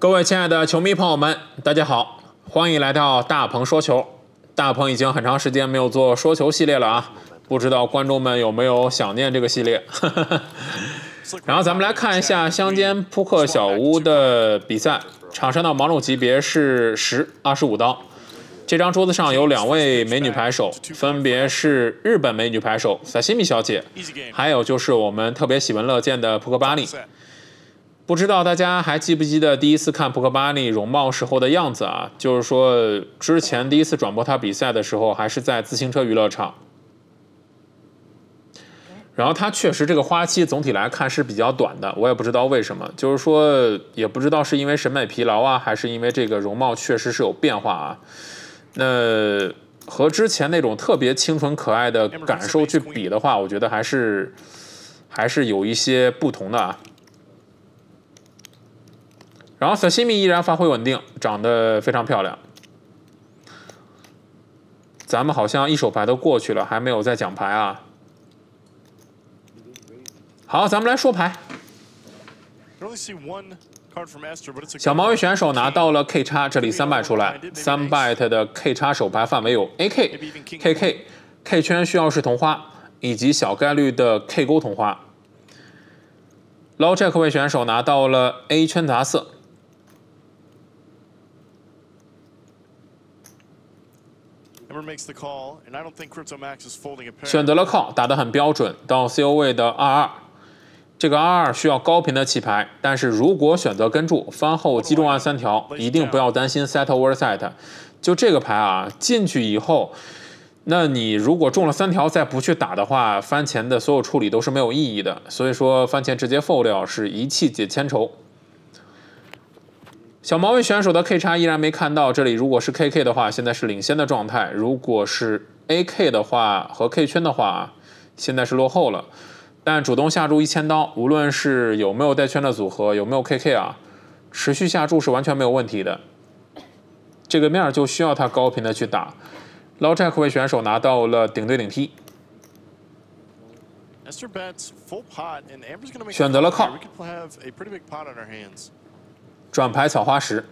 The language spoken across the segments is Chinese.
各位亲爱的球迷朋友们，大家好，欢迎来到大鹏说球。大鹏已经很长时间没有做说球系列了啊，不知道观众们有没有想念这个系列？然后咱们来看一下乡间扑克小屋的比赛，场上的盲碌级别是十二十五刀。这张桌子上有两位美女牌手，分别是日本美女牌手萨西米小姐，还有就是我们特别喜闻乐见的扑克巴尼。不知道大家还记不记得第一次看布克巴尼容貌时候的样子啊？就是说，之前第一次转播他比赛的时候，还是在自行车娱乐场。然后他确实这个花期总体来看是比较短的，我也不知道为什么，就是说也不知道是因为审美疲劳啊，还是因为这个容貌确实是有变化啊。那和之前那种特别清纯可爱的感受去比的话，我觉得还是还是有一些不同的啊。然后小 a s i m i 依然发挥稳定，长得非常漂亮。咱们好像一手牌都过去了，还没有再讲牌啊。好，咱们来说牌。小毛位选手拿到了 K 叉，这里三 b 出来，三 bet 的 K 叉手牌范围有 AK、KK、K 圈需要是同花，以及小概率的 K 勾同花。Laujack 位选手拿到了 A 圈杂色。选择了 call，打得很标准。到 co 位的二二。这个二二需要高频的起牌。但是如果选择跟注，翻后击中二三条，一定不要担心 settle r s set。就这个牌啊，进去以后，那你如果中了三条再不去打的话，翻前的所有处理都是没有意义的。所以说，翻前直接 fold 是一气解千愁。小毛位选手的 K 叉依然没看到，这里如果是 KK 的话，现在是领先的状态；如果是 AK 的话和 K 圈的话，现在是落后了。但主动下注一千刀，无论是有没有带圈的组合，有没有 KK 啊，持续下注是完全没有问题的。这个面就需要他高频的去打。老 Jack 位选手拿到了顶对顶 P，选择了 c a 转牌草花十，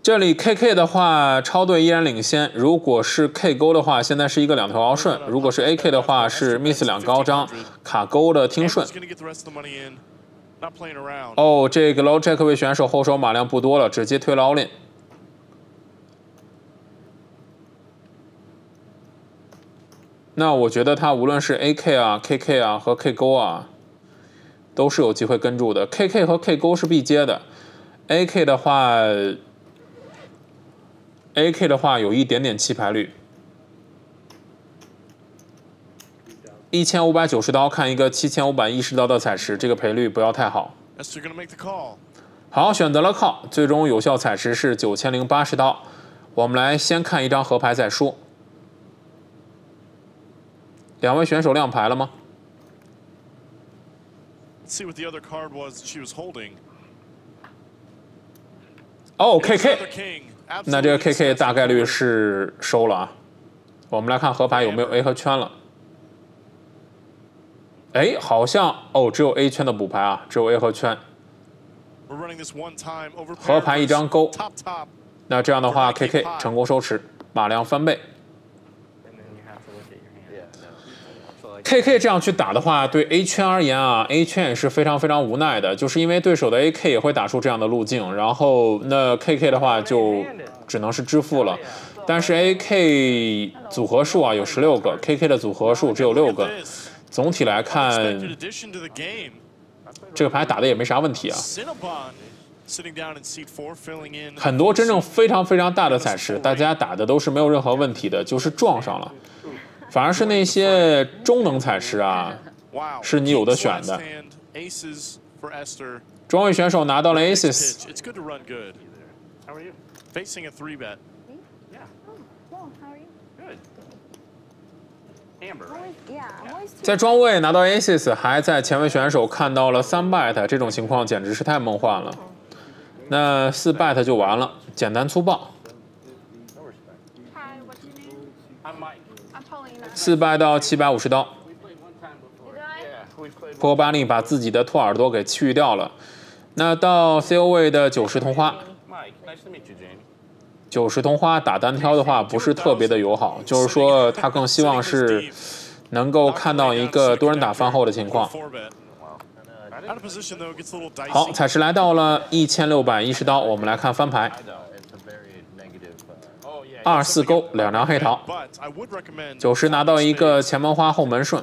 这里 K K 的话，超队依然领先。如果是 K 勾的话，现在是一个两头敖顺；如果是 A K 的话，是 miss 两高张卡勾的听顺。哦，这个 lojack 位选手后手马量不多了，直接推了奥林。那我觉得他无论是 AK 啊、KK 啊和 K 勾啊，都是有机会跟住的。KK 和 K 勾是必接的，AK 的话，AK 的话有一点点弃牌率。一千五百九十刀看一个七千五百一十刀的彩池，这个赔率不要太好。好，选择了靠，最终有效彩池是九千零八十刀。我们来先看一张合牌再说。两位选手亮牌了吗？See what the other card was she was holding. o K K. 那这个 K K 大概率是收了啊。我们来看河牌有没有 A 和圈了。哎，好像哦，只有 A 圈的补牌啊，只有 A 和圈。河牌一张勾。那这样的话，K K 成功收持，马量翻倍。K K 这样去打的话，对 A 圈而言啊，A 圈也是非常非常无奈的，就是因为对手的 A K 也会打出这样的路径，然后那 K K 的话就只能是支付了。但是 A K 组合数啊有十六个，K K 的组合数只有六个。总体来看，这个牌打的也没啥问题啊。很多真正非常非常大的赛事，大家打的都是没有任何问题的，就是撞上了。反而是那些中能彩石啊，是你有的选的。中位选手拿到了 aces，在庄位拿到 aces，还在前位选手看到了 t bet，这种情况简直是太梦幻了。那四 bet 就完了，简单粗暴。四百到七百五十刀，波巴利把自己的兔耳朵给去掉了。那到 CO 位的九十同花，九十同花打单挑的话不是特别的友好，就是说他更希望是能够看到一个多人打翻后的情况。好，彩石来到了一千六百一十刀，我们来看翻牌。二四勾两张黑桃，九十拿到一个前门花后门顺，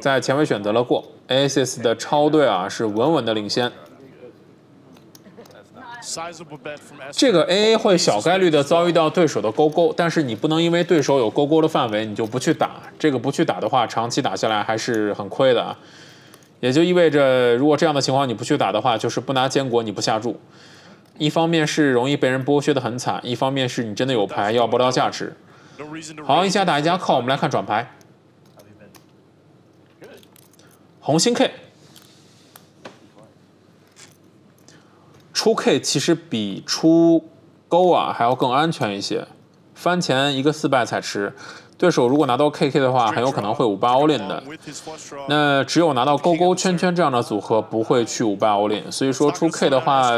在前卫选择了过。aces 的超队啊是稳稳的领先。这个 aa 会小概率的遭遇到对手的勾勾，但是你不能因为对手有勾勾的范围，你就不去打。这个不去打的话，长期打下来还是很亏的啊。也就意味着，如果这样的情况你不去打的话，就是不拿坚果，你不下注。一方面是容易被人剥削的很惨，一方面是你真的有牌要不到价值。好，一家打一家靠，我们来看转牌，红心 K，出 K 其实比出勾啊还要更安全一些。翻前一个四败才吃，对手如果拿到 KK 的话，很有可能会五八 a l i n 的。那只有拿到勾勾圈圈这样的组合，不会去五八 l l i n 所以说出 K 的话。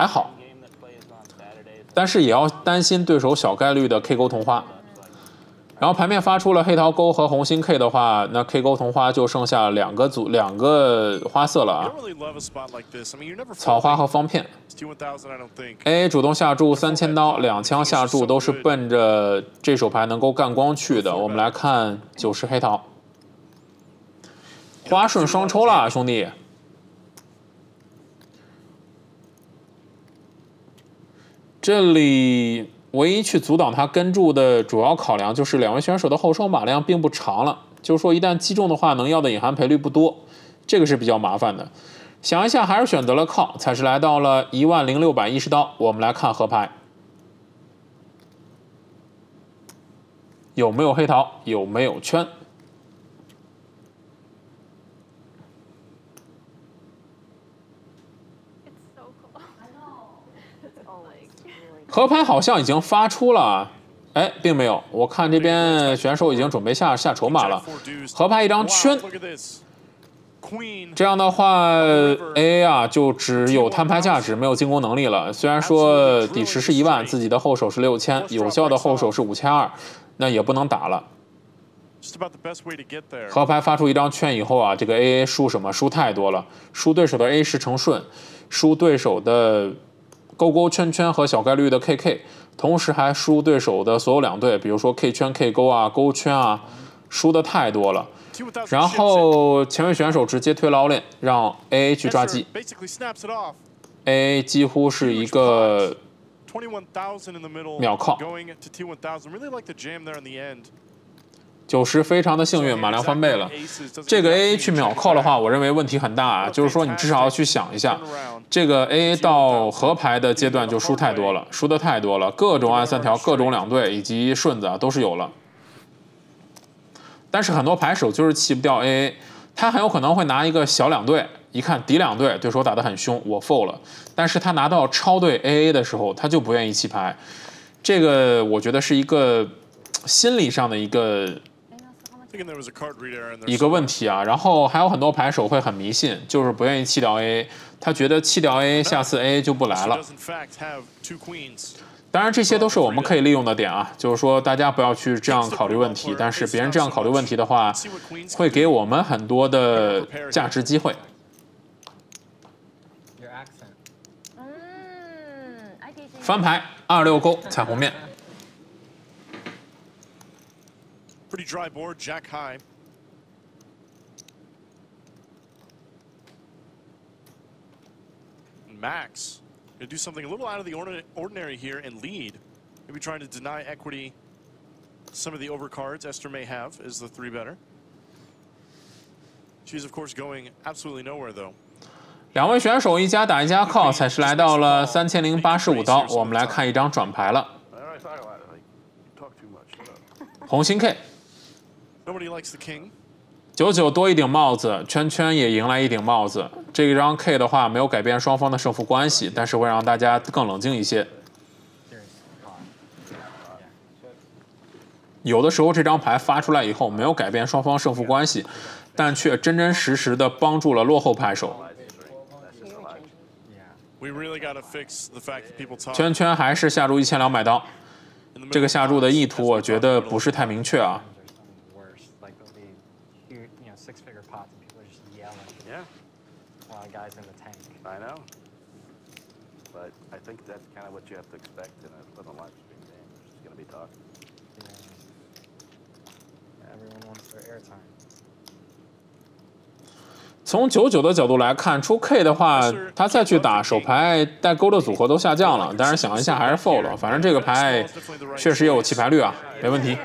还好，但是也要担心对手小概率的 K 勾同花。然后牌面发出了黑桃勾和红心 K 的话，那 K 勾同花就剩下两个组两个花色了啊，草花和方片。A 主动下注三千刀，两枪下注都是奔着这手牌能够干光去的。我们来看九十黑桃，花顺双抽了，兄弟。这里唯一去阻挡他跟注的主要考量，就是两位选手的后手马量并不长了。就是说，一旦击中的话，能要的隐含赔率不多，这个是比较麻烦的。想一下，还是选择了靠，才是来到了一万零六百一十刀。我们来看河牌，有没有黑桃，有没有圈。合拍好像已经发出了啊，哎，并没有，我看这边选手已经准备下下筹码了。合拍一张圈，这样的话 A 啊就只有摊牌价值，没有进攻能力了。虽然说底池是一万，自己的后手是六千，有效的后手是五千二，那也不能打了。合拍发出一张圈以后啊，这个 A A 输什么？输太多了，输对手的 A 是成顺，输对手的。勾勾圈圈和小概率的 KK，同时还输对手的所有两队，比如说 K 圈 K 勾啊，勾圈啊，输的太多了。然后前面选手直接推了 Olin，让 A A 去抓机。A A 几乎是一个秒靠。九十非常的幸运，马量翻倍了。这个 A A 去秒靠的话，我认为问题很大啊，就是说你至少要去想一下。这个 A 到和牌的阶段就输太多了，输的太多了，各种按三条、各种两对以及顺子啊都是有了。但是很多牌手就是弃不掉 A，a 他很有可能会拿一个小两对，一看底两对，对手打的很凶，我 fold 了。但是他拿到超对 AA 的时候，他就不愿意弃牌，这个我觉得是一个心理上的一个。一个问题啊，然后还有很多牌手会很迷信，就是不愿意弃掉 A，他觉得弃掉 A，下次 A 就不来了。当然，这些都是我们可以利用的点啊，就是说大家不要去这样考虑问题，但是别人这样考虑问题的话，会给我们很多的价值机会。翻牌二六勾彩虹面。Pretty dry board, Jack high. Max going to do something a little out of the ordinary here and lead. Maybe trying to deny equity some of the overcards Esther may have as the three better. She's of course going absolutely nowhere though. 两位选手一家打一家靠，彩石来到了三千零八十五刀。我们来看一张转牌了。红心 K。九九多一顶帽子，圈圈也迎来一顶帽子。这一张 K 的话没有改变双方的胜负关系，但是会让大家更冷静一些。有的时候这张牌发出来以后没有改变双方胜负关系，但却真真实实的帮助了落后牌手。圈圈还是下注一千两百刀，这个下注的意图我觉得不是太明确啊。Yeah. 从九九的角度来看，出 K 的话，他再去打手牌带勾的组合都下降了。但是想一下，还是 Fold，反正这个牌确实也有弃牌率啊，没问题。